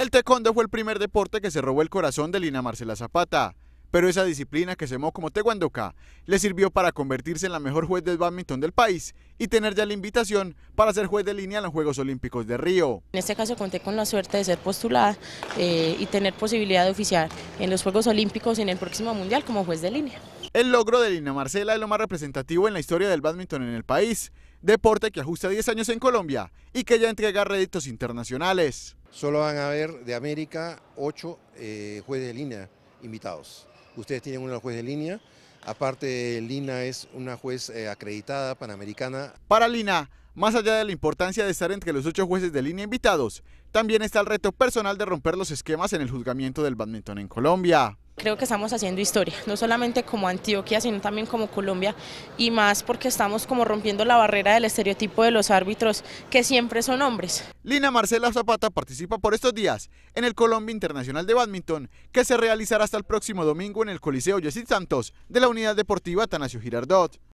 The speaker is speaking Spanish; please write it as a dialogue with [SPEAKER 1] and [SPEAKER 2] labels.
[SPEAKER 1] El taekwondo fue el primer deporte que se robó el corazón de Lina Marcela Zapata, pero esa disciplina que se como teguandoca le sirvió para convertirse en la mejor juez de badminton del país y tener ya la invitación para ser juez de línea en los Juegos Olímpicos de Río.
[SPEAKER 2] En este caso conté con la suerte de ser postulada eh, y tener posibilidad de oficiar en los Juegos Olímpicos y en el próximo Mundial como juez de línea.
[SPEAKER 1] El logro de Lina Marcela es lo más representativo en la historia del badminton en el país,
[SPEAKER 3] deporte que ajusta 10 años en Colombia y que ya entrega réditos internacionales. Solo van a haber de América ocho eh, jueces de línea invitados. Ustedes tienen una jueces de línea. Aparte, Lina es una juez eh, acreditada panamericana. Para Lina, más allá
[SPEAKER 1] de la importancia de estar entre los ocho jueces de línea invitados,
[SPEAKER 3] también está el reto personal
[SPEAKER 1] de romper los esquemas en el juzgamiento del badminton en Colombia.
[SPEAKER 2] Creo que estamos haciendo historia, no solamente como Antioquia, sino también como Colombia, y más porque estamos como rompiendo la barrera del estereotipo de los árbitros, que siempre son hombres.
[SPEAKER 1] Lina Marcela Zapata participa por estos días en el Colombia Internacional de Badminton, que se realizará hasta el próximo domingo en el Coliseo Yesid Santos de la Unidad Deportiva Tanasio Girardot.